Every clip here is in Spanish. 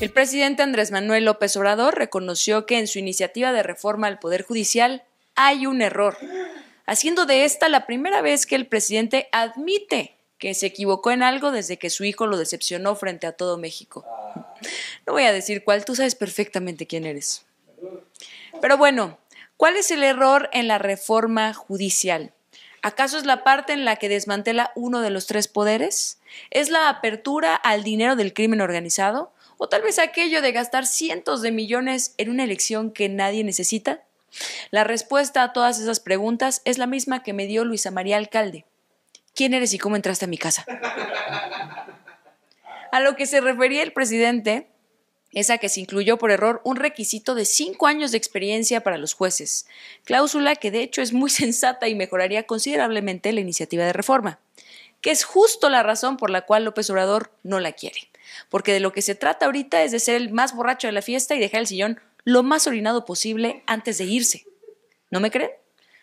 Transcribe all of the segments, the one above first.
El presidente Andrés Manuel López Obrador reconoció que en su iniciativa de reforma al Poder Judicial hay un error, haciendo de esta la primera vez que el presidente admite que se equivocó en algo desde que su hijo lo decepcionó frente a todo México. No voy a decir cuál, tú sabes perfectamente quién eres. Pero bueno, ¿cuál es el error en la reforma judicial? ¿Acaso es la parte en la que desmantela uno de los tres poderes? ¿Es la apertura al dinero del crimen organizado? o tal vez aquello de gastar cientos de millones en una elección que nadie necesita? La respuesta a todas esas preguntas es la misma que me dio Luisa María Alcalde. ¿Quién eres y cómo entraste a mi casa? A lo que se refería el presidente es a que se incluyó por error un requisito de cinco años de experiencia para los jueces, cláusula que de hecho es muy sensata y mejoraría considerablemente la iniciativa de reforma, que es justo la razón por la cual López Obrador no la quiere. Porque de lo que se trata ahorita es de ser el más borracho de la fiesta y dejar el sillón lo más orinado posible antes de irse. ¿No me creen?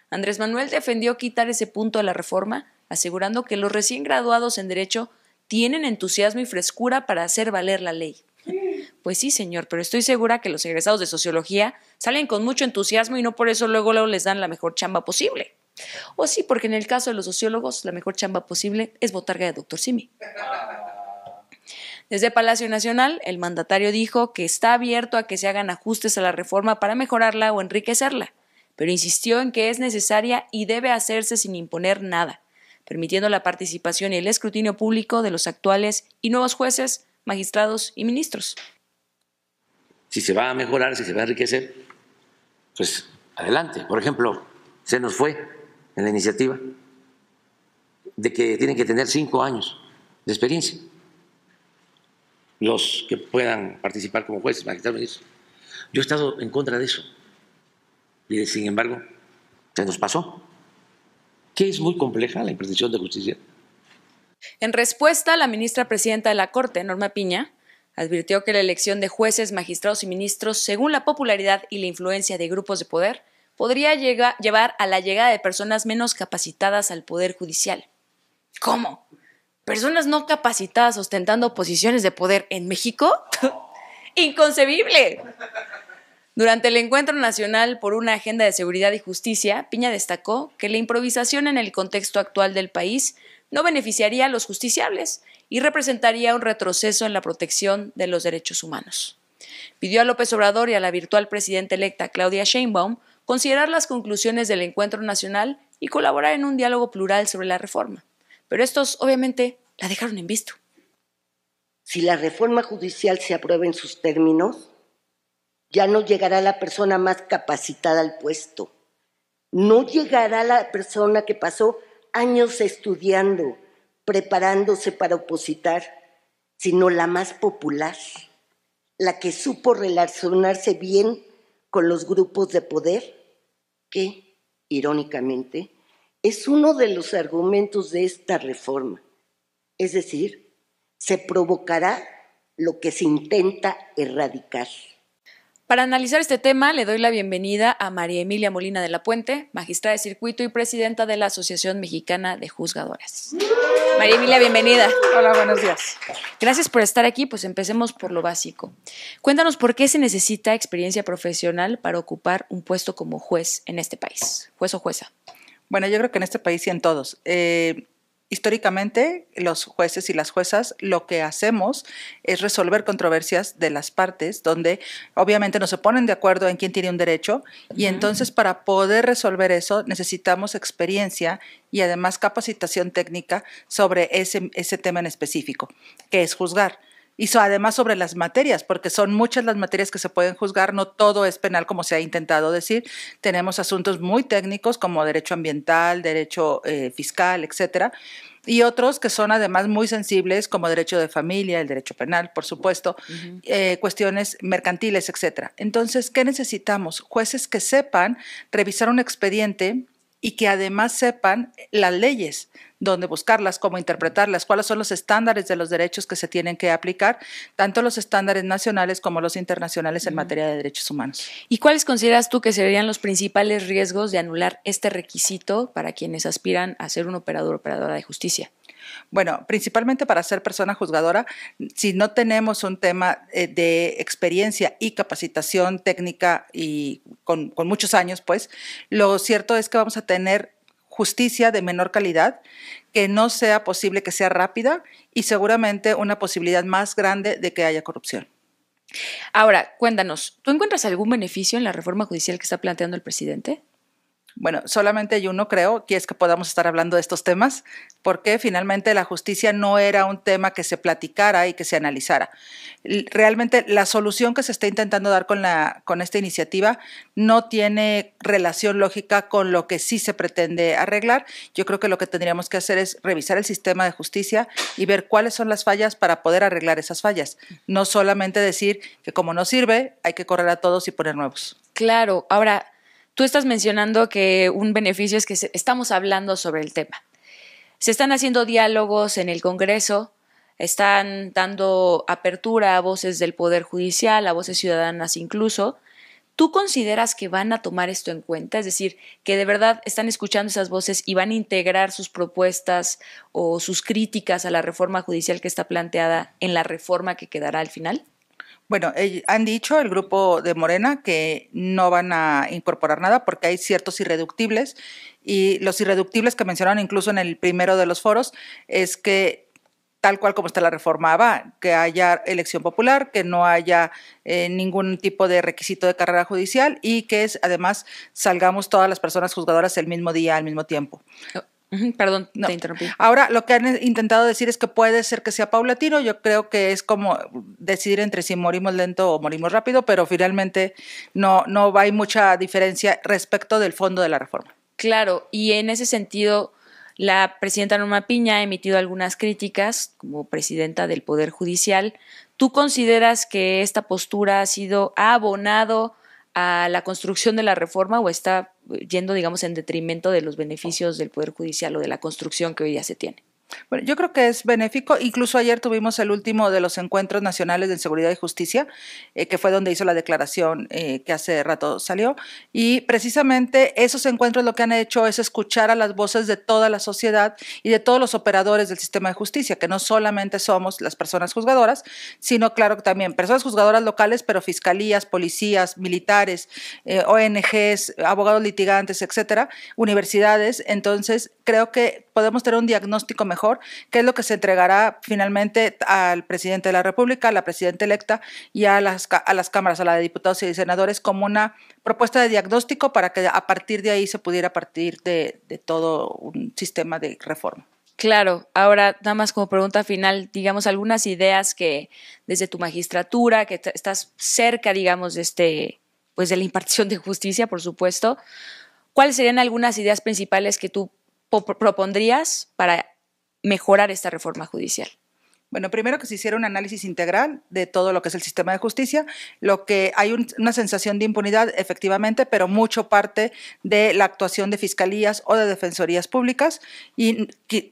Andrés Manuel defendió quitar ese punto a la reforma, asegurando que los recién graduados en Derecho tienen entusiasmo y frescura para hacer valer la ley. Pues sí, señor, pero estoy segura que los egresados de sociología salen con mucho entusiasmo y no por eso luego, luego les dan la mejor chamba posible. O sí, porque en el caso de los sociólogos, la mejor chamba posible es botarga de doctor Simi. Desde Palacio Nacional, el mandatario dijo que está abierto a que se hagan ajustes a la reforma para mejorarla o enriquecerla, pero insistió en que es necesaria y debe hacerse sin imponer nada, permitiendo la participación y el escrutinio público de los actuales y nuevos jueces, magistrados y ministros. Si se va a mejorar, si se va a enriquecer, pues adelante. Por ejemplo, se nos fue en la iniciativa de que tienen que tener cinco años de experiencia los que puedan participar como jueces, magistrados, ministros. Yo he estado en contra de eso. Y sin embargo, se nos pasó. Que es muy compleja la imprecisión de justicia. En respuesta, la ministra presidenta de la Corte, Norma Piña, advirtió que la elección de jueces, magistrados y ministros, según la popularidad y la influencia de grupos de poder, podría llevar a la llegada de personas menos capacitadas al Poder Judicial. ¿Cómo? personas no capacitadas ostentando posiciones de poder en México? Inconcebible. Durante el encuentro nacional por una agenda de seguridad y justicia, Piña destacó que la improvisación en el contexto actual del país no beneficiaría a los justiciables y representaría un retroceso en la protección de los derechos humanos. Pidió a López Obrador y a la virtual presidenta electa Claudia Sheinbaum considerar las conclusiones del encuentro nacional y colaborar en un diálogo plural sobre la reforma. Pero estos, obviamente, la dejaron en visto. Si la reforma judicial se aprueba en sus términos, ya no llegará la persona más capacitada al puesto. No llegará la persona que pasó años estudiando, preparándose para opositar, sino la más popular, la que supo relacionarse bien con los grupos de poder que, irónicamente, es uno de los argumentos de esta reforma. Es decir, se provocará lo que se intenta erradicar. Para analizar este tema, le doy la bienvenida a María Emilia Molina de la Puente, magistrada de circuito y presidenta de la Asociación Mexicana de Juzgadoras. María Emilia, bienvenida. Hola, buenos días. Gracias por estar aquí. Pues empecemos por lo básico. Cuéntanos por qué se necesita experiencia profesional para ocupar un puesto como juez en este país, juez o jueza. Bueno, yo creo que en este país y en todos. Eh, históricamente, los jueces y las juezas lo que hacemos es resolver controversias de las partes, donde obviamente no se ponen de acuerdo en quién tiene un derecho, y entonces para poder resolver eso necesitamos experiencia y además capacitación técnica sobre ese, ese tema en específico, que es juzgar. Y eso además sobre las materias, porque son muchas las materias que se pueden juzgar, no todo es penal como se ha intentado decir. Tenemos asuntos muy técnicos como derecho ambiental, derecho eh, fiscal, etcétera, y otros que son además muy sensibles como derecho de familia, el derecho penal, por supuesto, eh, cuestiones mercantiles, etcétera. Entonces, ¿qué necesitamos? Jueces que sepan revisar un expediente y que además sepan las leyes, dónde buscarlas, cómo interpretarlas, cuáles son los estándares de los derechos que se tienen que aplicar, tanto los estándares nacionales como los internacionales en materia de derechos humanos. ¿Y cuáles consideras tú que serían los principales riesgos de anular este requisito para quienes aspiran a ser un operador o operadora de justicia? Bueno, principalmente para ser persona juzgadora, si no tenemos un tema eh, de experiencia y capacitación técnica y con muchos años, pues, lo cierto es que vamos a tener justicia de menor calidad, que no sea posible que sea rápida y seguramente una posibilidad más grande de que haya corrupción. Ahora, cuéntanos, ¿tú encuentras algún beneficio en la reforma judicial que está planteando el presidente? Bueno, solamente yo no creo, que es que podamos estar hablando de estos temas, porque finalmente la justicia no era un tema que se platicara y que se analizara. Realmente la solución que se está intentando dar con, con esta iniciativa no tiene relación lógica con lo que sí se pretende arreglar. Yo creo que lo que tendríamos que hacer es revisar el sistema de justicia y ver cuáles son las fallas para poder arreglar esas fallas. No solamente decir que como no sirve, hay que correr a todos y poner nuevos. Claro, ahora Tú estás mencionando que un beneficio es que estamos hablando sobre el tema. Se están haciendo diálogos en el Congreso, están dando apertura a voces del Poder Judicial, a voces ciudadanas incluso. ¿Tú consideras que van a tomar esto en cuenta? Es decir, que de verdad están escuchando esas voces y van a integrar sus propuestas o sus críticas a la reforma judicial que está planteada en la reforma que quedará al final? Bueno, eh, han dicho el grupo de Morena que no van a incorporar nada porque hay ciertos irreductibles y los irreductibles que mencionaron incluso en el primero de los foros es que tal cual como está la reforma va, que haya elección popular, que no haya eh, ningún tipo de requisito de carrera judicial y que es, además salgamos todas las personas juzgadoras el mismo día, al mismo tiempo perdón, no. te interrumpí. Ahora, lo que han intentado decir es que puede ser que sea paulatino. Yo creo que es como decidir entre si morimos lento o morimos rápido, pero finalmente no, no hay mucha diferencia respecto del fondo de la reforma. Claro, y en ese sentido, la presidenta Norma Piña ha emitido algunas críticas como presidenta del Poder Judicial. ¿Tú consideras que esta postura ha sido abonado a la construcción de la reforma o está yendo, digamos, en detrimento de los beneficios del Poder Judicial o de la construcción que hoy día se tiene. Bueno, yo creo que es benéfico. Incluso ayer tuvimos el último de los encuentros nacionales de seguridad y justicia, eh, que fue donde hizo la declaración eh, que hace rato salió. Y precisamente esos encuentros lo que han hecho es escuchar a las voces de toda la sociedad y de todos los operadores del sistema de justicia, que no solamente somos las personas juzgadoras, sino, claro, también personas juzgadoras locales, pero fiscalías, policías, militares, eh, ONGs, abogados litigantes, etcétera, universidades. Entonces, creo que podemos tener un diagnóstico mejor, que es lo que se entregará finalmente al presidente de la República, a la presidenta electa y a las, las cámaras, a la de diputados y senadores, como una propuesta de diagnóstico para que a partir de ahí se pudiera partir de, de todo un sistema de reforma. Claro, ahora nada más como pregunta final, digamos algunas ideas que desde tu magistratura, que estás cerca, digamos, de este, pues de la impartición de justicia, por supuesto, ¿cuáles serían algunas ideas principales que tú propondrías para mejorar esta reforma judicial? Bueno, primero que se hiciera un análisis integral de todo lo que es el sistema de justicia, lo que hay una sensación de impunidad, efectivamente, pero mucho parte de la actuación de fiscalías o de defensorías públicas. Y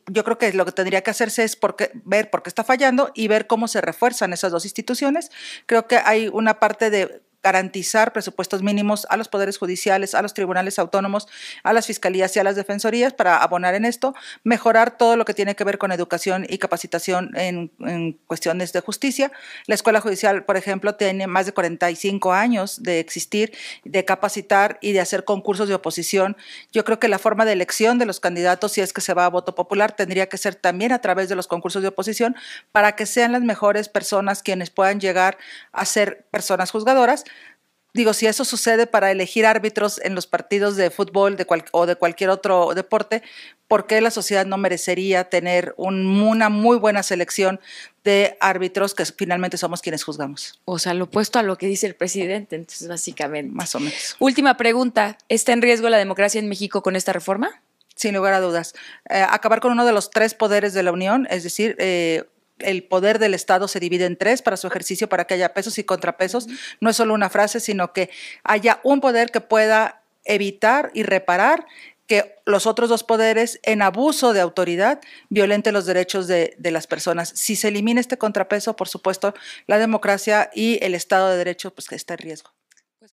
yo creo que lo que tendría que hacerse es ver por qué está fallando y ver cómo se refuerzan esas dos instituciones. Creo que hay una parte de garantizar presupuestos mínimos a los poderes judiciales, a los tribunales autónomos, a las fiscalías y a las defensorías para abonar en esto, mejorar todo lo que tiene que ver con educación y capacitación en, cuestiones de justicia. La Escuela Judicial, por ejemplo, tiene más de 45 años de existir, de capacitar y de hacer concursos de oposición. Yo creo que la forma de elección de los candidatos, si es que se va a voto popular, tendría que ser también a través de los concursos de oposición para que sean las mejores personas quienes puedan llegar a ser personas juzgadoras digo, si eso sucede para elegir árbitros en los partidos de fútbol o de cualquier otro deporte, ¿por qué la sociedad no merecería tener una muy buena selección de árbitros que finalmente somos quienes juzgamos? O sea, lo opuesto a lo que dice el presidente, entonces básicamente. Más o menos. Última pregunta, ¿está en riesgo la democracia en México con esta reforma? Sin lugar a dudas. Eh, acabar con uno de los tres poderes de la Unión, es decir, eh, el poder del Estado se divide en tres para su ejercicio, para que haya pesos y contrapesos. No es solo una frase, sino que haya un poder que pueda evitar y reparar que los otros dos poderes, en abuso de autoridad, violenten los derechos de, las personas. Si se elimina este contrapeso, por supuesto, la democracia y el Estado de Derecho pues, está en riesgo.